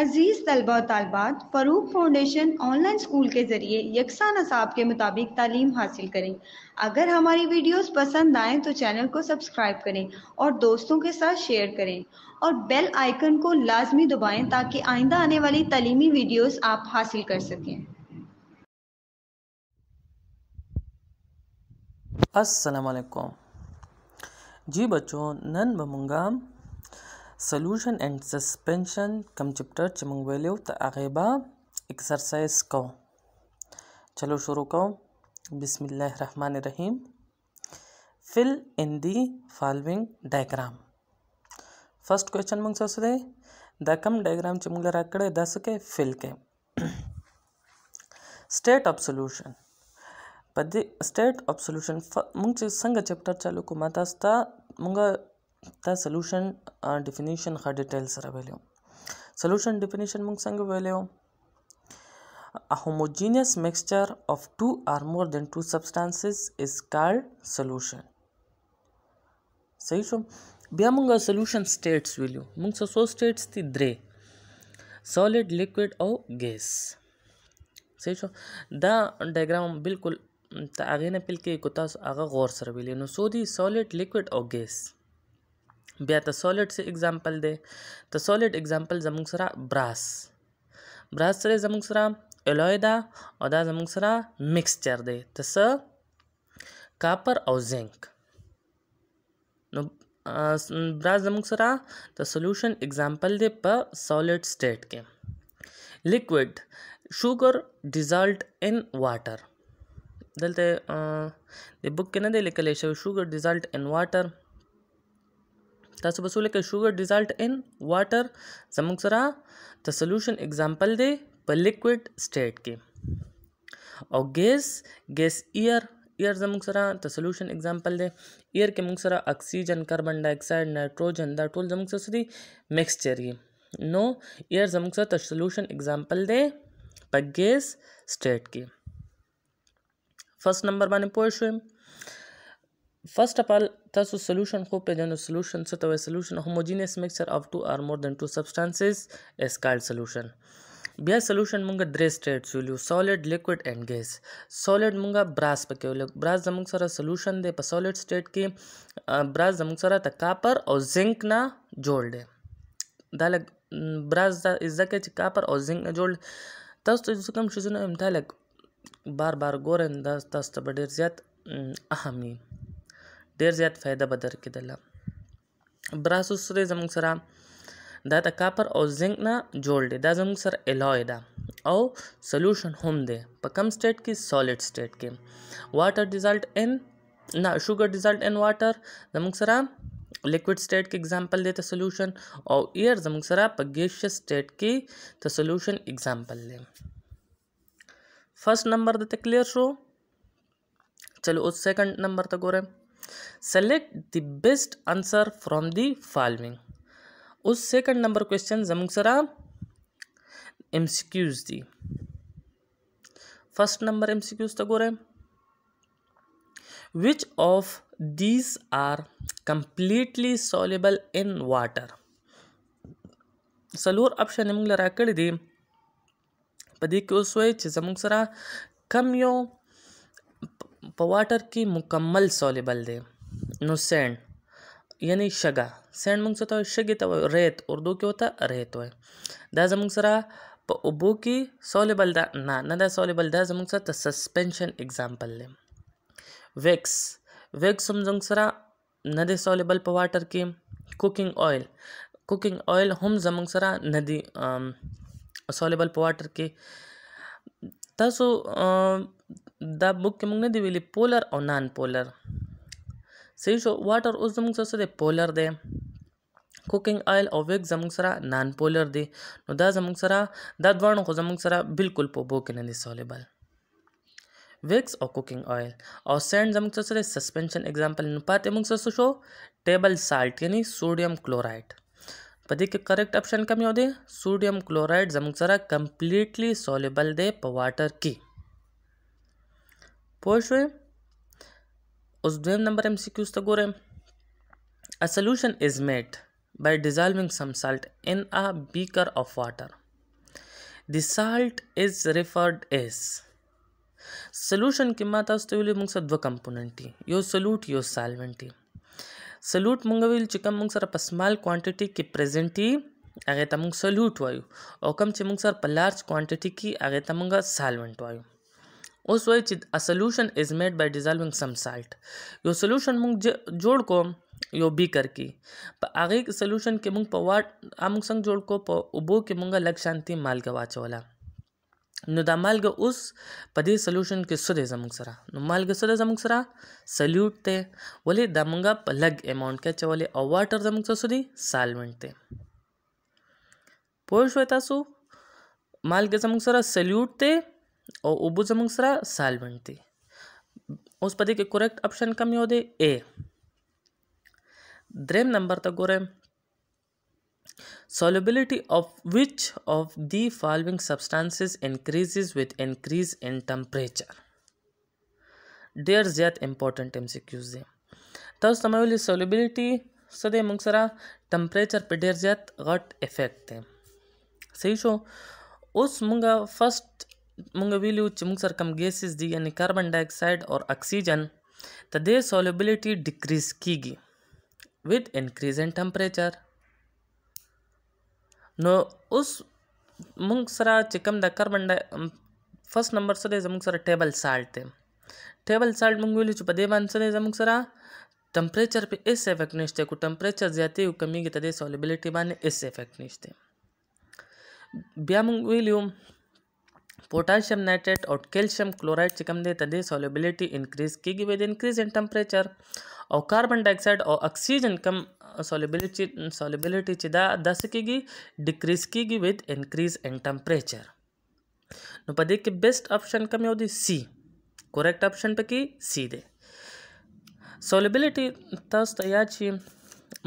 अजीज़ तलबा तलबात Farooq foundation online school के ज़रिए यकसा नसाब के मुताबिक तालीम हासिल करें अगर हमारी वीडियोस पसंद आएँ तो चैनल को सब्सक्राइब करें और दोस्तों के साथ शेयर करें और बेल आइकन को लाजमी दबाएं ताकि आइंदा आने वाली तलीमी वीडियोस आप हासिल कर सकें असलकुम जी बच्चों नन बमंगाम سولوشن اینڈ سسپنشن کم چپټر چې موږ ویلو ته هغه به ایکسرسایز کو چلو شروع کو بسم الله الرحمن الرحیم fill in the following diagram first question موږ څه دی دا کم ډایګرام چې موږ راکړې دا څه کې fill کې state of solution په دې state of solution موږ چې څنګه چپټر چالو کوم تاسو ته موږ دا سولوشن ډیفینیشن ښه ډیټیل سره ویلو سولوشن ډیفینیشن موږ څنګه ویلو a homogeneous mixture of two or more than two substances is called solution صحیح شو بیا موږ سولوشن سټیټس ویلو موږ څه سو سټیټس دي درې سولید لیکوئډ او ګیس صحیح شو دا ډایګرام بالکل ته هغې نه پیل کوي که تاسو هغه غور سره ویلې نو څو دي سولید لیکوئډ او ګیس بیا تسولټ سي example دی تسولټ example زموږ سره براس براس سره زموږ سره الوی دا او دا زموږ سره مکسچر دی تس کاپر او زنک نو براس زموږ سره د سولوشن example دی په سولټ سټیټ کې لیکوډ شوګر ډیزالټ ان واټر دلته د بک کې نه دی لیکلی شوی شوګر ډیزالټ ان واټر تاسو به څه sugar dissolved in water زموږ سره د solution example دی په liquid state کې او gas gas air air زموږ سره د solution example دی air کې موږ سره oxygen carbon dioxide nitrogen دا ټول زموږ سره دي mixture یې نو air زموږ سره د solution example دی په gas state کې first number माने पोएट First of all, تاسو solution خو پیژنو solution څه ته وایي solution homogeneous mixture of two or more than two substances is called solution بیا سولوشن مونږ درې سټیټس ویلو سولید لیکوډ اینڈ ګیس سولید مونږه براس پکې ویلو براس زموږ سره سولوشن دی په سولید سټیټ کې براس زموږ سره د کاپر او زنک نه جوړ دی دا لګ براس دا ځکه چې کاپر او زنک نه جوړ تاسو ته کوم شیزونه امثال بار بار ګورئ دا تاسو ته ډیر زیات اهمي derajat fayda badarkidala brasusre zamung sara da ta copper aw zinc na jolde da zamung sar alloy da aw solution hum de pa kam state ki solid state ke water dissolved in ना sugar dissolved in water जमुक सरा liquid state के example देते solution और air जमुक सरा पगेशियस state की तो सोल्यूशन एग्जाम्पल ले फर्स्ट नंबर देते क्लियर शो चलो उस सेकंड नंबर तक हो रहे select the best answer from the following उस सेकंड नंबर क्वेश्चन जमुसरा एमसीक्यूज दी फर्स्ट नंबर एमसीक्यूज तो गोरे which of these are completely soluble in water सलोर ऑप्शन निम्ला कर दी पदी के उस वे जमुसरा कम यू पवाटर की मुकम्मल सॉलेबल नो सेंड यानी शगा सेंड मुंग सता तो शगे तो रेत उर्दू के होता रेत हो दाजा मुंग सरा की सोलेबल दा ना सोलेबल दा जमुंग सा सता सस्पेंशन एग्जांपल ले वेक्स वेक्स जमुंग सरा नदे सॉलेबल पवाटर की कुकिंग ऑयल कुकिंग ऑयल हम जमुंग सरा नदी सॉलेबल पवाटर की تاسو دا بوک کې موږ نه دی ویلي پولر او نان پولر صحیح شو واټر اوس زموږ سره دی پولر دی کوکینګ آیل او ویک زموږ سره نان پولر دی نو دا زموږ سره دا دواړو خو زموږ سره بالکل په بو کې نه دي سولېبل ویکس او کوکینګ آیل او سینډ زموږ سره سسپنشن اگزامپل نه پاتې موږ سره شو ټیبل سالټ یعنی سوډیم کلورایډ पर देखिए करेक्ट ऑप्शन कम हो दे सोडियम क्लोराइड जमुक सरा कंप्लीटली सोलेबल दे पवाटर की पोस्टवे उस द्वेम नंबर एम सी क्यूज तक गोरे a solution is made by dissolving some salt in a beaker of water the salt is referred as solution की माता उस तोले मुंग से दो कंपोनेंट थी यो सोल्यूट यो सॉल्वेंट थी سلوټ مونږ ویل چې کوم مونږ سره په سمال کوانټیټي کې پریزنټ دي هغه ته مونږ سلوټ وایو او کوم چې مونږ سره په لارج کوانټیټي کې هغه ته مونږ سالونټ وایو اوس وایي چې ا سولوشن از میډ بای ډیزالوینګ سم سالټ یو سولوشن مونږ جوړ کو یو بیکر کې په هغه سولوشن کې مونږ په واټ امونږ څنګه جوړ کو په اوبو کې مونږه لګ شانتي مالګه واچوله نو دا مالګه اوس په دې سولوشن کې سره زموږ سره نو مالګه سره زموږ سره سلیوټ ته ولې دا موږ په لګ اماونټ کې چولې او واټر زموږ سره دی سالمنټ ته پوه شو تاسو مالګه زموږ سره سلیوټ ته او اوبو زموږ سره سالمنټ ته اوس په دې کې کریکټ اپشن کوم یو دی ا دریم نمبر ته ګورم Solubility of which of the following substances increases with increase in temperature? Dear Zyat, important MCQs there. Thus, the solubility, so the mungsara temperature pe dear Zyat got effect. सही छो उस मुंगा फर्स्ट मुंगा वीलू चिमुंगसर कम गैसेस दी यानी कार्बन डाइऑक्साइड और oxygen तो दे सॉलेबिलिटी डिक्रीज कीगी with increase in temperature نو اوس موږ سره چې کوم د کاربن فرست نمبر سره زموږ سره ټیبل سالټ دی ټیبل سالټ موږ ویلو چې په دې باندې سره زموږ سره ټمپریچر په ایس افیکټ نشته کو ټمپریچر زیاتې او کمیږي ته د solubility باندې ایس افیکټ نشته بیا موږ ویلو پوټاشیم نایټریټ او کیلشیم کلورایډ چې کوم دی ته د solubility انکریز کیږي وې د انکریز ان ټمپریچر او کاربن ډای اکساید او اکسیجن کم سولېبلټي سولېبلټي چې دا داسې کېږي ډیکریز کېږي ویت انکریز ان ټمپریچر نو په دې کې بیسټ آپشن کوم یو دی سی کریکټ آپشن پکې سی دی سولېبلټي تاسو ته یاد شي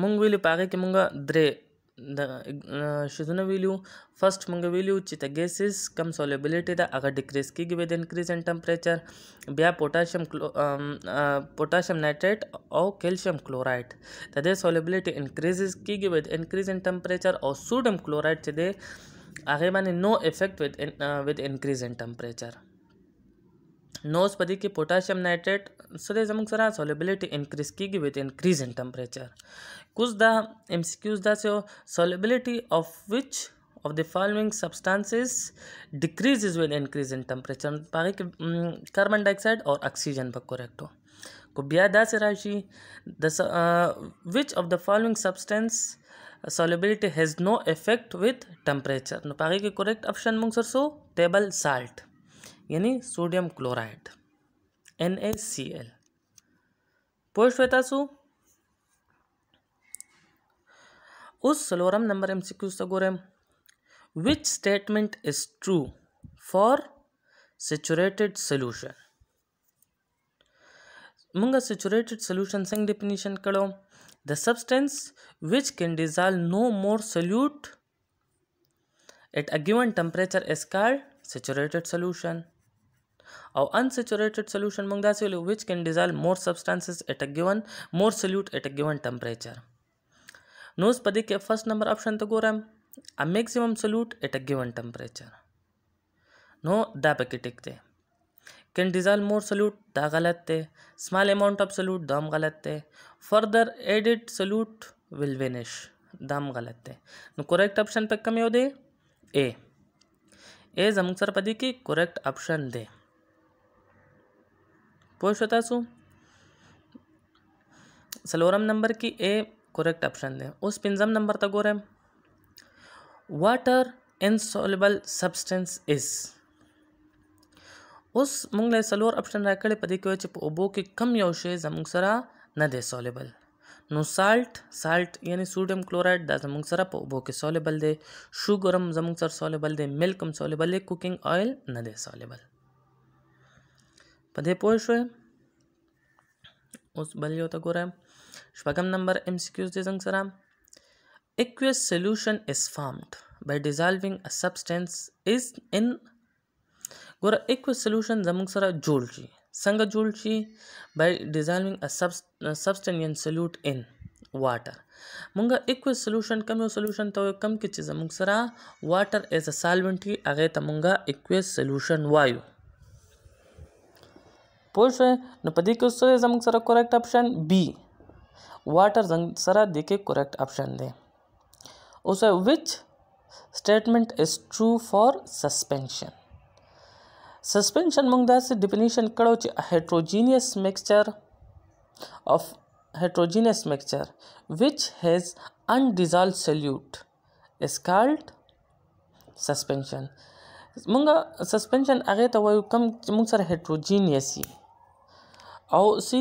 مونږ ویلي په هغه کې مونږ درې د شذونه ویلو فرست مونږ ویلو چې د ګیسز کم solubility ده هغه ډیکریز کیږي وذ انکریز ان ټمپریچر بیا پوتاشیم پوتاشیم نایټریټ او کیلشیم کلورایډ د دې solubility انکریزز کیږي وذ انکریز ان ټمپریچر او سوډیم کلورایډ چې ده هغه باندې نو افیکټ وذ وذ انکریز ان ټمپریچر نو اوس پدې کې پوتاشیم نایټریټ سره زموږ سره solubility انکریز کیږي وذ انکریز ان ټمپریچر कुछ द एम सी क्यूज द of which of the following substances decrease is with increase in temperature बाकी कार्बन डाइऑक्साइड और oxygen पर correct हो को ब्याह दास राशि which of the following substance solubility has no effect with temperature no pagi ke correct सो table salt यानी sodium chloride N A C L पोस्ट वेता सु उस सलोरम नंबर एम सी क्यू सगोरम which statement is true for saturated solution मुंग saturated solution संग डेफिनीशन कड़ो the substance which can dissolve no more solute at a given temperature is called saturated solution और अनसेचुरेटेड सोल्यूशन मुंगदास which can dissolve more substances at a given more solute at a given temperature نو اوس په دې کې فرست نمبر آپشن ته ګورم ا میکسیمم سلوټ ایٹ ا ګیون ټمپریچر نو دا پکې ټیک دی can dissolve more solute دا غلط دی small amount of solute دا هم غلط دی further added solute will vanish دا هم غلط دی نو correct option په کوم یو دی A A زموږ سره په دې کې correct option دی پوه شو تاسو څلورم نمبر کې A correct option there उस पिंजम नंबर तक और है water insoluble substance is اوس مونږ له څلور اپشن راکړي په دې کې چې په اوبو کې کم یو شی زموږ سره نه دی سولېبل نو سالټ سالټ یعنی سوډیم کلورایډ دا زموږ سره په اوبو کې سولېبل دی شوګر هم زموږ سره سولېبل دی ملک هم سولېبل دی کوکینګ آئل نه دی سولېبل په دې پوه شوې اوس بل یو ته ګورم شپږم نمبر ام سی کیوز دې څنګه سره aqueous solution is formed by dissolving a substance is in ګور aqueous solution زموږ سره جوړ شي څنګه جوړ شي by dissolving a substance in solute in واټر مونږه اکوس سولوشن کم یو سولوشن ته کم کې چې زموږ سره واټر ایز ا سالونټ وي هغه ته مونږه اکوس سولوشن وایو پوه شئ نو په دې کې اوس زموږ سره کریکټ اپشن بی water रंग सरा दे के correct option दें उस which statement is true for suspension suspension मंगदास definition कड़ो heterogeneous mixture of heterogeneous mixture which has undissolved solute is called suspension मुंगा suspension आगे तो वो कम मुंग सर हेट्रोजीनियस ही او سی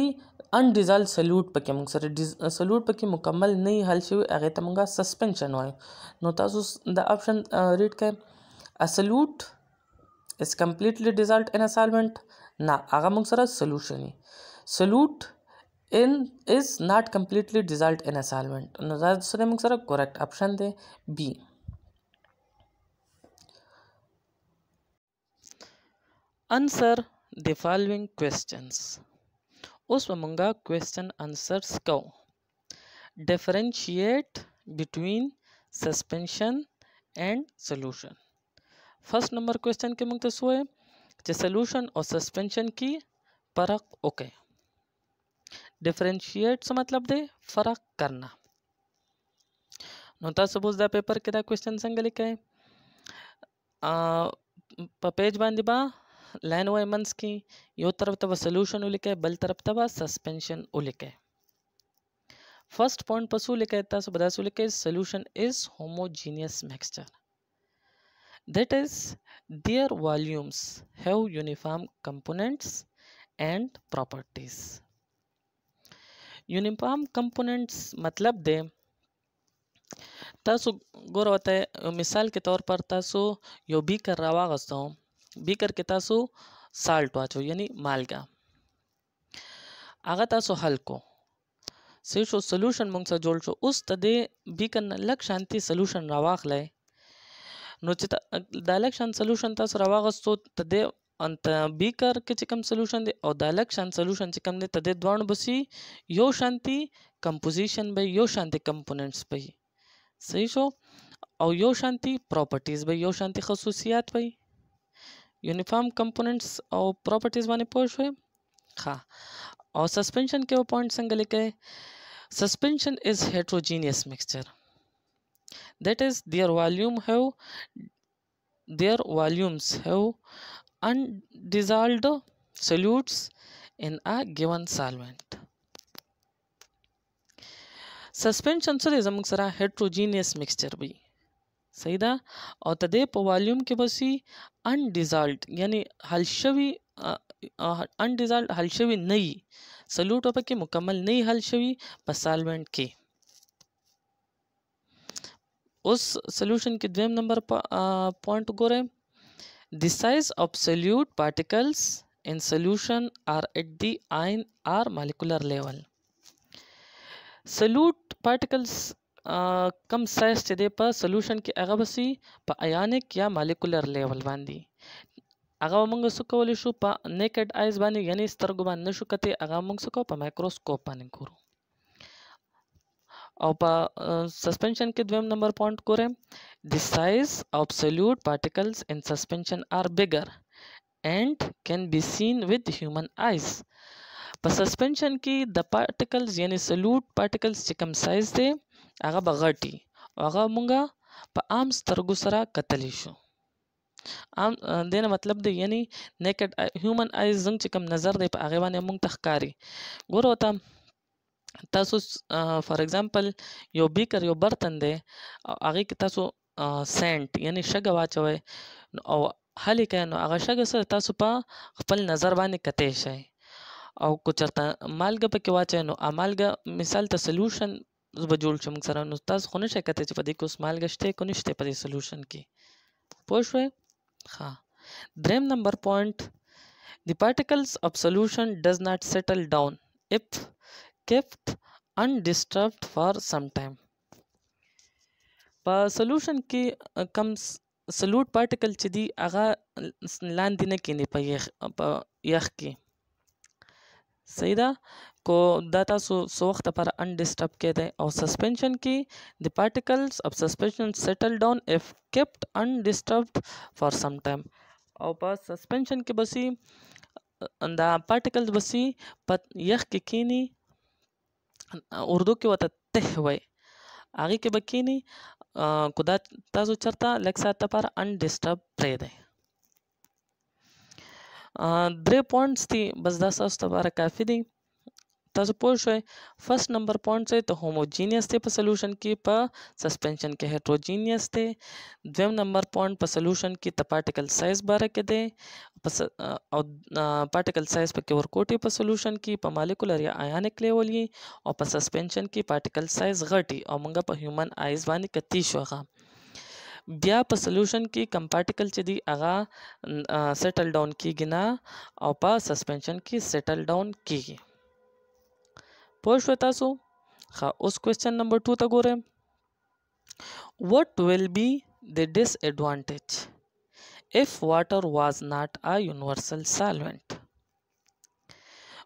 ان ډیزال سلوټ پکې موږ سره سلوټ پکې مکمل نه حل شوی هغه ته موږ سسپنشن وایو نو تاسو د آپشن ریډ کړئ ا سلوټ is completely dissolved in a solvent نه هغه موږ سره سولوشن سلوټ in is not completely dissolved in a solvent نو دا سره موږ سره کریکټ اپشن دی بی answer the following questions उसमें question answers कहो differentiate between suspension and solution first number question के मंगते सोए जो सोल्यूशन और सस्पेंशन की फर्क ओके डिफरेंशिएट से मतलब दे फर्क करना नोता सपोज दा पेपर के दा क्वेश्चन संग लिखे पेज बांधी बा लैन वमन्स की यो तरफ तब सोल्यूशन उलिके बल तरफ तब सस्पेंशन उलिके फर्स्ट पॉइंट पर शू लिखा सो बदा शू लिखे solution is homogeneous mixture that is their volumes have uniform components and properties uniform components मतलब दे तसु गौर होता है मिसाल के तौर पर तसु यो भी कर रहा हूँ બી કે તાસુ સાલ્ટ વાંચો યાની માલ્ગા આગા તાસુ હલકો શીર્ષો સોલ્યુશન મુંગસા જોડશો ઉસ્તદે બીકન લક્ષાંતિ સોલ્યુશન રાવાખલાય نو چې د الیکشن سولوشن تاسو راوغستو ته د انت بیکر کې چې کوم سولوشن دی او د الیکشن سولوشن چې کوم دی ته د دوه بسي یو شانتي کمپوزیشن به یو شانتي کمپوننټس به صحیح شو او یو شانتي پراپرټیز به یو شانتي خصوصیات به यूनिफॉर्म कंपोनेंट्स और प्रॉपर्टीज़ वाने पोश हुए हाँ और सस्पेंशन के वो पॉइंट संग लिखे suspension is heterogeneous mixture that is their volume have their volumes have undissolved solutes in a given solvent suspension सर जमुक सरा हेट्रोजीनियस मिक्सचर भी सही था और तदेप वॉल्यूम के बसी अनडिजॉल्ट यानी हलशवी अनडिजॉल्ट हलशवी नई सल्यूट ऑफ के मुकम्मल नई हलशवी बसालमेंट के उस सोल्यूशन के द्वेम नंबर पॉइंट गोरे the size of solute particles in solution are at the ion or molecular level solute particles کم سایز چې دی په سولوشن کې هغه به سي په ایانیک یا مالیکولر لیول باندې هغه موږ څه کولی شو په نیکډ آیز باندې یعنی سترګو باندې نشو کتې هغه موږ څه کوو په مایکروسکوپ باندې ګورو او په سسپنشن کې دویم نمبر پوینټ ګورم د سایز اف سلیوټ پارټیکلز ان سسپنشن آر بګر and can be seen with human eyes په سسپنشن کې د پارټیکلز یعنی سلوټ پارټیکلز چې کم سایز دی هغه به غټي هغه مونږه په عام سترګو سره کتلی شو عام دینه مطلب دی یعنی نیکډ هیومن آیز زنګ چې کم نظر دی په هغه باندې مونږ تخکاری ګورو ته تاسو فار ایگزامپل یو بیکر یو برتن دی او هغې کې تاسو سینټ یعنی شګه واچوئ او حل یې کوئ نو هغه شګه سره تاسو په خپل نظر باندې کتی شئ او کو چرته مالګه پکې واچای نو ا مالګه مثال ته سولوشن به جوړ شي موږ سره نو تاسو خو نشئ کته چې په دې کې اوس مالګه شته کو نشته په دې سولوشن کې پوه شوئ ها دریم نمبر پوینټ The particles of solution does not settle down if kept undisturbed for some time. په سولوشن کې کم سلوټ پارټیکل چې دی هغه لاندې نه کینی په یخ په یخ کې صحیح ده کو دا تاسو سو وخت پر انډسټرب کېدای او سسپنشن کې د پارټیکلز اف سسپنشن سیټل ډاون اف کیپټ انډسټربډ فار سم ټایم او په سسپنشن کې بسي دا پارټیکلز بسي په یخ کې کینی اردو کې وته ته وای هغه کې بکینی کو دا تاسو چرته لکه ساته پر انډسټرب پرې دی درې پوینټس دي بس دا تاسو لپاره کافي دي تاسو پوه شئ فرست نمبر پوینټ څه ته هوموجینیس دی په سولوشن کې په سسپنشن کې هټروجینیس دی دویم نمبر پوینټ په سولوشن کې د پارټیکل سایز باره کې دی او پارټیکل سایز پکې ورکوټي په سولوشن کې په مالیکولر یا آیانیک لیول یې او په سسپنشن کې پارټیکل سایز غټي او موږ په هیومن آیز باندې کتی شو هغه بیا په سولوشن کې کم پارټیکل چې دی هغه سیټل ډاون کیږي نه او په سسپنشن کې سیټل ډاون کیږي پوه شو تاسو ښه اوس کوېشن نمبر 2 ته ګورئ what will be the disadvantage if water was not a universal solvent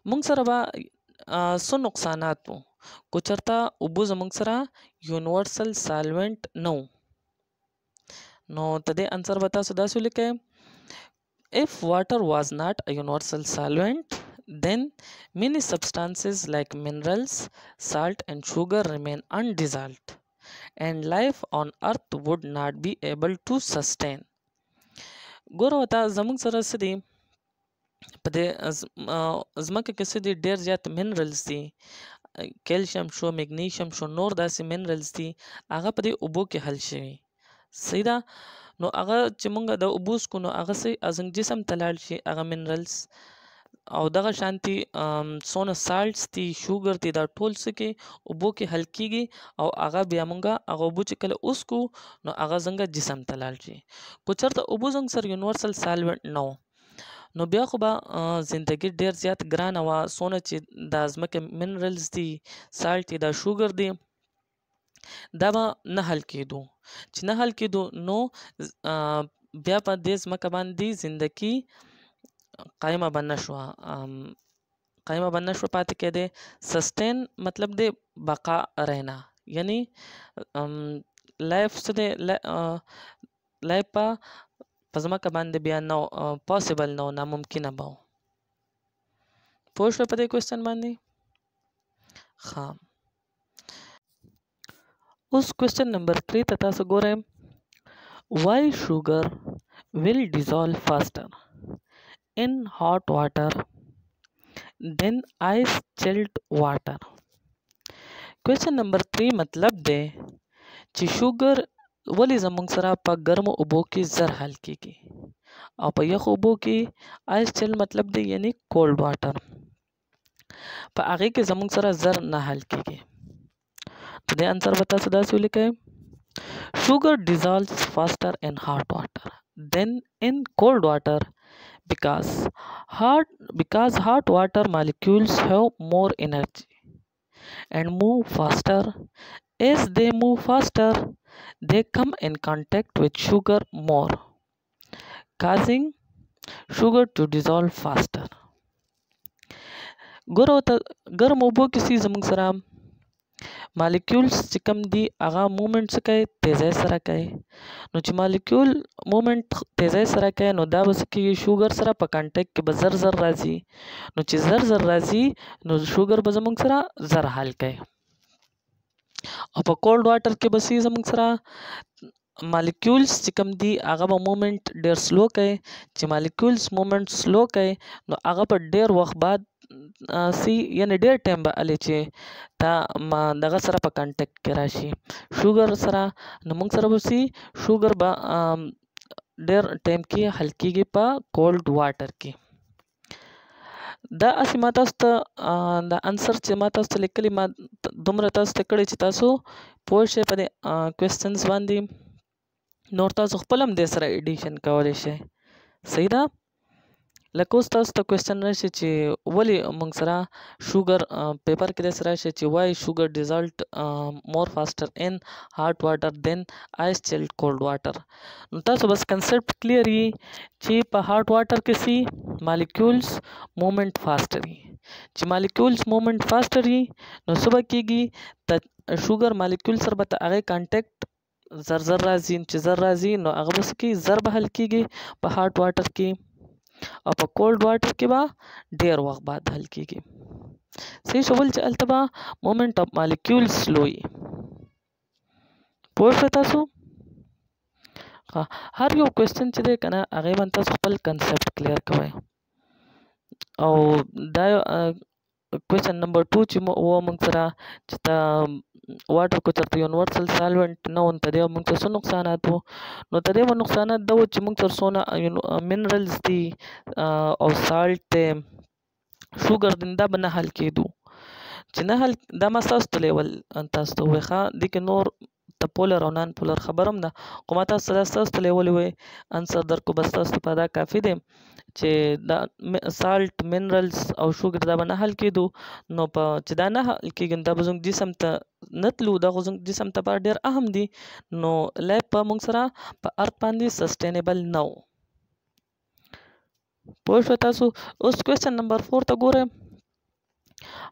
موږ سره به څه نقصانات وو کو چرته اوبه زموږ سره یونیورسل سالوینټ نه نو تدې انسر به تاسو داسې ولیکئ if water was not a universal solvent then many substances like minerals, salt and sugar remain undissolved and life on earth would not be able to sustain. ګوره وتا زموږ سره څه دي په دې ځمکه کې څه دي ډېر زیات منرلز دي کیلشیم شو میګنیشیم شو نور داسې منرلز دي هغه په دې اوبو کې حل شوي صحیح ده نو هغه چې مونږ د اوبوس کو نو هغه سي ازنګ جسم تلاړ شي هغه منرلز او دغه شانتي سونه سالټس تي شوګر تي دا ټول څه کې اوبو کې حل کیږي او هغه بیا مونږه هغه اوبو چې کله اوس کو نو هغه څنګه جسم تلاړ شي کو چرته اوبو څنګه سر یونیورسل سالونت نو نو بیا خو به زندگی ډیر زیات ګران وه سونه چې د ځمکې منرلز دي سالټ دي دا شوګر دي دا به نه حل کېدو چې نه حل کېدو نو بیا په دې ځمکه باندې زندگی قایمه به نه شوه قایمه به نه شوه پاتې کېدې سسټین مطلب دې بقا رہنا یعنی لایف څه دی لایف په ځمکه باندې بیا نو پاسیبل نو ناممکنه به پوه شوې په دې کوېسچن باندې ښه उस question number three ते تاسو ګورئ why sugar will dissolve faster in hot water than ice chilled water question نمبر 3 مطلب دی چې شوګر ولې زمونږ سره په ګرم اوبو کې زر حل کیږي او په یخ اوبو کې آیس چل مطلب دی یعنی کولډ واټر په هغه کې زمونږ سره زر نه حل کیږي दे answer बता सदास्यू लिखा है sugar dissolve faster in hot water than in cold water because hot because hot water molecules have more energy and move faster as they move faster they come in contact with sugar more causing sugar to dissolve faster गर्म उबो किसी जमुग सराम مالیکیولز چې کوم دي هغه مومنټ څه کوي تیزی سره کوي نو چې مالیکیول مومنټ تیزی سره کوي نو دا به څه کیږي شوګر سره په کانټیکټ کې به زر زر راځي نو چې زر زر راځي نو شوګر به زموږ سره زر حل کوي او په کولډ واټر کې به څه زموږ سره مالیکیولز چې کوم دي هغه به مومنټ ډیر سلو کوي چې مالیکیولز مومنټ سلو کوي نو هغه په ډیر وخت بعد سی یعنی ډیر ټایم به الی چې دا ما دغه سره په کانټیکټ کې راشي شوګر سره نو موږ سره وسی شوګر به ډیر ټایم کې حل کیږي په کولډ واټر کې دا اسی ما تاسو ته دا انسر چې ما تاسو ته لیکلی ما دومره تاسو ته کړی چې تاسو پوه شئ په دې کوېسچنز باندې نور تاسو خپل هم دې سره ایډیشن کولی شئ صحیح ده لکه اوس تاسو ته کوېسچن راشي چې ولې موږ سره شوګر پیپر کې داسې راشي چې وای شوګر ډیزالټ مور فاستر ان هاټ واټر دین آیس چیلډ کولډ واټر نو تاسو بس کنسپټ کلیر وي چې په هاټ واټر کې سي مالیکولز مومنټ فاستر وي چې مالیکولز مومنټ فاستر وي نو صبح کېږي ته شوګر مالیکول سره به ته هغه کانټیکټ زر زر راځي چې زر راځي نو هغه بس کې ضرب حل کیږي په هاټ واټر کې او په کولډ واټر کې به ډیر وخت بعد حل کیږي صحیح شول چې الته به مومنت اف مالیکولز لوی پوه تاسو هر یو کوېسچن چې دی کنه هغه باندې تاسو خپل کنسپټ کلیر کوئ او دا کوېسچن نمبر 2 چې و موږ سره چې تا واټر کو چرته یو نور سل سالونټ نه ون تدې موږ ته څه نقصانات وو نو تدې مو نقصانات دا و چې موږ تر سونه منرلز دي او سالټ شوګر دنده بنه حل کېدو چې نه حل دا ما تاسو ته لیول تاسو ته وخه د کې نور ته پولر او نان پولر خبرم ده کومه تاسو تاسو ته لیول وي انسر درکو بس تاسو په دا کافي دی چې دا سالټ منرلز او شوګر دا به نه حل کېدو نو په چې دا نه حل کېږي دا به زموږ جسم ته نتلو دا خو زموږ جسم ته به ډېر اهم دي نو لیب په موږ سره په ارت باندې سسټینیبل نه و پوه شوه تاسو اوس کوېشن نمبر فور ته ګورئ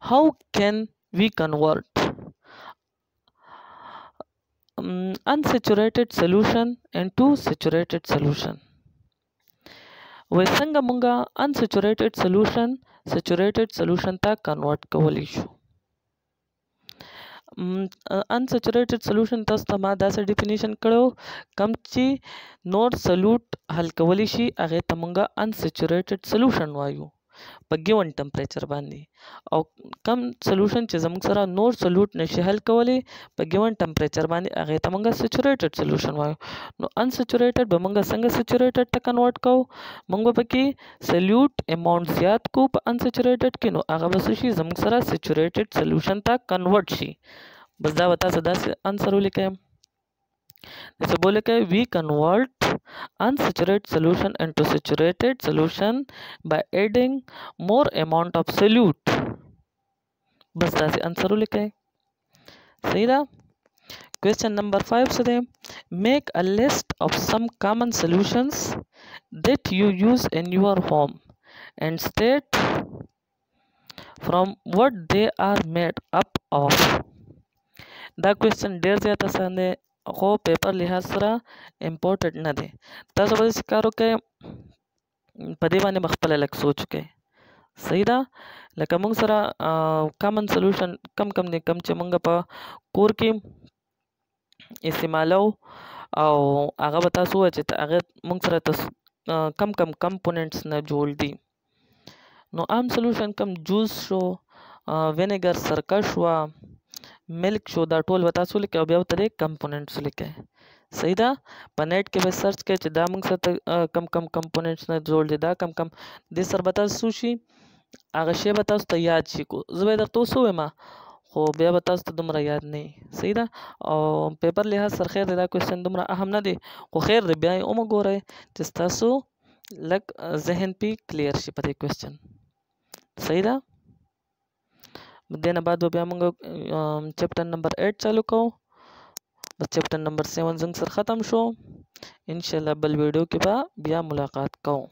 how can we convert um, unsaturated solution into saturated solution وای څنګه مونږه انسچوریټډ سولوشن سچوریټډ سولوشن ته کنورټ کولی شو انسچوریټډ سولوشن تاسو ته ما داسې ډیفینیشن کړو کم چې نور سلوټ حل کولی شي هغې ته مونږه انسچوریټډ سولوشن وایو په ګیون ټمپریچر باندې او کم سولوشن چې زموږ سره نور سولوټ نشي حل کولی په ګیون ټمپریچر باندې هغه ته موږ سچوریټډ سولوشن وایو نو ان سچوریټډ به موږ څنګه سچوریټډ ته کنورټ کوو موږ به کې سولوټ اماونټ زیات کو په ان سچوریټډ کې نو هغه به شي زموږ سره سچوریټډ سولوشن ته کنورټ شي بس دا وتا زدا انسر ولیکم जैसे बोले क्या we convert unsaturate solution into saturated solution by adding more amount of solute बस ऐसे आंसर हो लिखे सही था क्वेश्चन नंबर फाइव से दें make a list of some common solutions that you use in your home and state from what they are made up of the question डेयर से आता है હો પેપર લિહાઝ سره ઇમ્પોર્ટન્ટ નથી تاسو به داسې کار وکړئ په دې باندې به خپله لږ سوچ وکړئ صحیح ده لکه موږ سره کامن سلوشن کم کم دی کم چې موږ په کور کې استعمالو او هغه به تاسو ووایه چې هغه موږ سره تس کم کم کمپوننټس نه جوړ دي نو عام سلوشن کم جوس شو وینیګر سرکه شوه ملک شو دا ټول به تاسو لیکئ او بیا به ترې کمپوننټس لیکئ صحیح ده په نیټ کې به سرچ کړئ چې دا موږ سره کم کم کمپوننټس نه جوړ دي دا کم کم دې سره به تاسو شي هغه شی به تاسو ته یاد شي زه به درته وسو ما خو بیا به تاسو ته دومره یاد نه صحیح ده او پیپر لحاظ سر خیر دی دا کوشچن دومره اهم نه دی خو خیر دی بیا یې هم وګورئ چې ستاسو لږ ذهن پې کلیر شي په دې کوشچن صحیح ده તેના બાદ બી અમંગ ચેપ્ટર નંબર એટ ચાલુ કહું બસ ચેપ્ટર નंबर सेवन जंग सर ख़त्म शो इन बल वीडियो के बाद बिया मुलाकात कहूँ